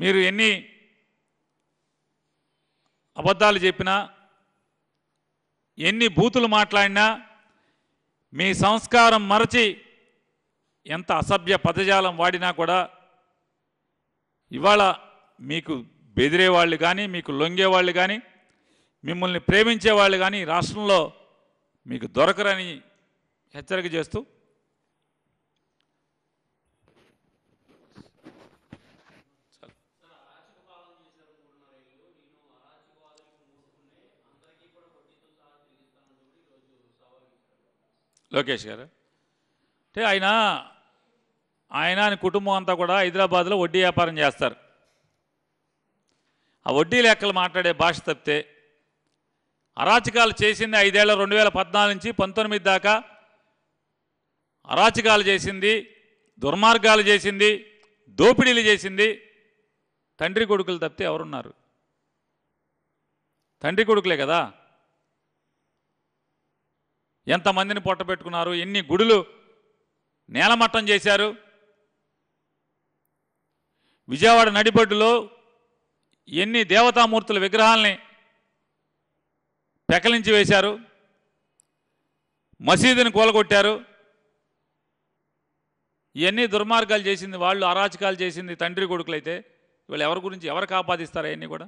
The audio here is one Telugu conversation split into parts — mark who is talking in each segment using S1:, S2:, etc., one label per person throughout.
S1: మీరు ఎన్ని అబద్ధాలు చెప్పినా ఎన్ని బూతులు మాట్లాడినా మీ సంస్కారం మరచి ఎంత అసభ్య పదజాలం వాడినా కూడా ఇవాళ మీకు బెదిరేవాళ్ళు కానీ మీకు లొంగేవాళ్ళు కానీ మిమ్మల్ని ప్రేమించేవాళ్ళు కానీ రాష్ట్రంలో మీకు దొరకరని హెచ్చరిక చేస్తూ లోకేష్ గారు అంటే ఆయన ఆయన ఆయన కుటుంబం అంతా కూడా హైదరాబాద్లో వడ్డీ వ్యాపారం చేస్తారు ఆ వడ్డీ లెక్కలు మాట్లాడే భాష తప్పితే అరాచకాలు చేసింది ఐదేళ్ల రెండు వేల పద్నాలుగు నుంచి పంతొమ్మిది దాకా అరాచకాలు చేసింది దుర్మార్గాలు చేసింది దోపిడీలు చేసింది తండ్రి కొడుకులు తప్పితే ఎవరున్నారు తండ్రి కొడుకులే కదా ఎంతమందిని పొట్టబెట్టుకున్నారు ఎన్ని గుడులు నేలమట్టం చేశారు విజయవాడ నడిబడ్డులో ఎన్ని దేవతామూర్తుల విగ్రహాల్ని పెకలించి వేశారు మసీదుని కూలగొట్టారు ఇవన్నీ దుర్మార్గాలు చేసింది వాళ్ళు అరాచకాలు చేసింది తండ్రి కొడుకులైతే వీళ్ళు ఎవరి గురించి ఎవరికి కాపాదిస్తారు అవన్నీ కూడా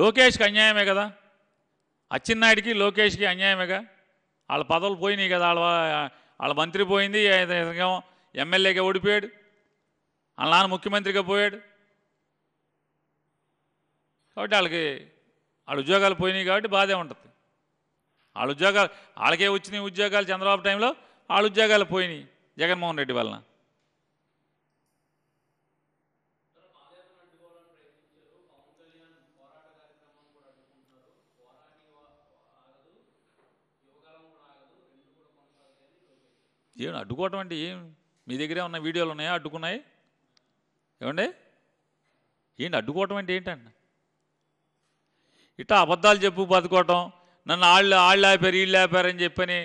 S1: లోకేష్కి అన్యాయమే కదా అచ్చిన్నాయుడికి లోకేష్కి అన్యాయమేగా వాళ్ళ పదవులు పోయినాయి కదా వాళ్ళ వాళ్ళ మంత్రి పోయింది ఎమ్మెల్యేగా ఓడిపోయాడు వాళ్ళ నాన్న ముఖ్యమంత్రిగా పోయాడు కాబట్టి వాళ్ళకి వాళ్ళ ఉద్యోగాలు పోయినాయి కాబట్టి బాధే ఉంటుంది వాళ్ళ ఉద్యోగాలు వాళ్ళకే వచ్చినాయి ఉద్యోగాలు చంద్రబాబు టైంలో వాళ్ళ ఉద్యోగాలు పోయినాయి జగన్మోహన్ రెడ్డి వలన ఏం అడ్డుకోవటం అంటే ఏం మీ దగ్గరే ఉన్న వీడియోలు ఉన్నాయా అడ్డుకున్నాయి ఏమండి ఏంటి అడ్డుకోవటం అంటే ఏంటండి ఇట్లా అబద్ధాలు చెప్పు బతుకోవటం నన్ను ఆళ్ళు ఆళ్ళు ఆపారు వీళ్ళు ఆపారని చెప్పని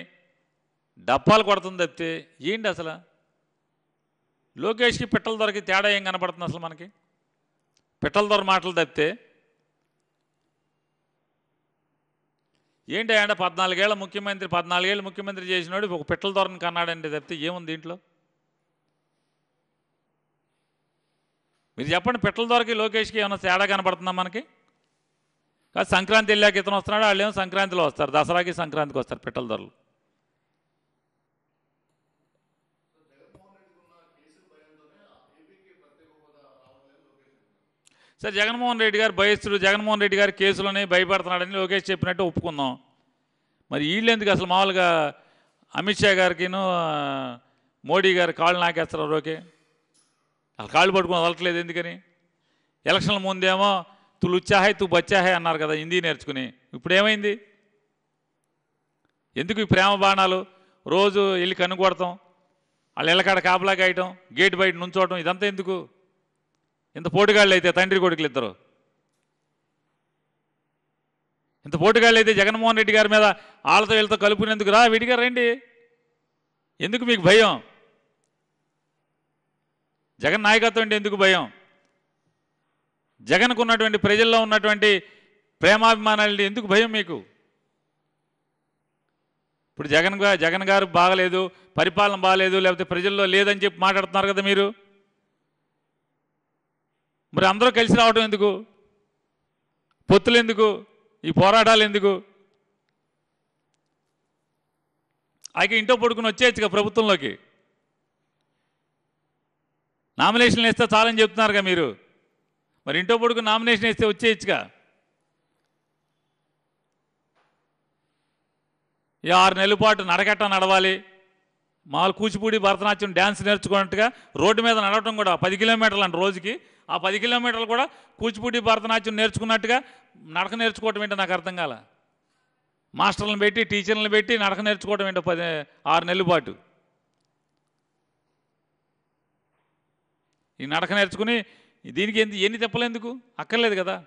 S1: డప్పాలు కొడుతుంది తప్పితే ఏంటి అసలు లోకేష్కి పిట్టల దొరకి తేడా ఏం కనపడుతుంది అసలు మనకి పిట్టల దొర మాటలు తప్పితే ఏంటి అండి పద్నాలుగేళ్ళ ముఖ్యమంత్రి పద్నాలుగేళ్ళు ముఖ్యమంత్రి చేసినాడు ఒక పిట్టల ధోరణి కన్నాడండి తప్పితే ఏముంది దీంట్లో మీరు చెప్పండి పిట్టల దొరకి లోకేష్కి ఏమైనా తేడా కనబడుతుందా మనకి సంక్రాంతి వెళ్ళాక ఇతను వస్తున్నాడు వాళ్ళు ఏమో సంక్రాంతిలో వస్తారు దసరాకి సంక్రాంతికి వస్తారు పిట్టల దొరలు సరే జగన్మోహన్ రెడ్డి గారు భయస్థుడు జగన్మోహన్ రెడ్డి గారు కేసులోనే భయపడుతున్నాడని లోకేష్ చెప్పినట్టు ఒప్పుకుందాం మరి వీళ్ళెందుకు అసలు మామూలుగా అమిత్ షా గారికిను మోడీ గారు కాళ్ళు నాకేస్తారు రోకే అలా కాళ్ళు పట్టుకుని వదలట్లేదు ఎందుకని ఎలక్షన్ల ముందేమో తులు ఉచ్చాహాయ్ తు బచ్చాహాయ్ అన్నారు కదా హిందీ నేర్చుకుని ఇప్పుడు ఏమైంది ఎందుకు ఈ ప్రేమ బాణాలు రోజు వెళ్ళి కనుగొడతాం వాళ్ళు ఎల్లకాడ కాపలా కాయటం గేట్ బయట నుంచోవటం ఇదంతా ఎందుకు ఇంత పోటుగాళ్ళు అయితే తండ్రి కొడుకులు ఇద్దరు ఇంత పోటుగాళ్ళు అయితే జగన్మోహన్ రెడ్డి గారి మీద ఆళ్ళతో వీళ్ళతో కలుపుకునేందుకు రా విడిగా రండి ఎందుకు మీకు భయం జగన్ నాయకత్వం అంటే ఎందుకు భయం జగన్కు ఉన్నటువంటి ప్రజల్లో ఉన్నటువంటి ప్రేమాభిమానాలు ఎందుకు భయం మీకు ఇప్పుడు జగన్ జగన్ గారు బాగలేదు పరిపాలన బాగలేదు లేకపోతే ప్రజల్లో లేదని చెప్పి మాట్లాడుతున్నారు కదా మీరు మరి అందరూ కలిసి రావడం ఎందుకు పొత్తులు ఎందుకు ఈ పోరాటాలు ఎందుకు ఆయన ఇంటో పడుకుని వచ్చేయచ్చుగా ప్రభుత్వంలోకి నామినేషన్లు వేస్తే చాలని చెప్తున్నారుగా మీరు మరి ఇంటో పడుకుని నామినేషన్ వేస్తే వచ్చేయచ్చుగా ఈ ఆరు నెలల పాటు నడకట్ట నడవాలి మామూలు కూచిపూడి భరతనాట్యం డ్యాన్స్ నేర్చుకున్నట్టుగా రోడ్డు మీద నడవటం కూడా పది కిలోమీటర్లు అండి రోజుకి ఆ పది కిలోమీటర్లు కూడా కూచిపూడి భరతనాట్యం నేర్చుకున్నట్టుగా నడక నేర్చుకోవటం ఏంటో నాకు అర్థం కాల మాస్టర్లను పెట్టి టీచర్లను పెట్టి నడక నేర్చుకోవటం ఏంటో పది ఆరు నెలల పాటు ఈ నడక నేర్చుకుని దీనికి ఎందుకు ఎన్ని తిప్పలేందుకు అక్కర్లేదు కదా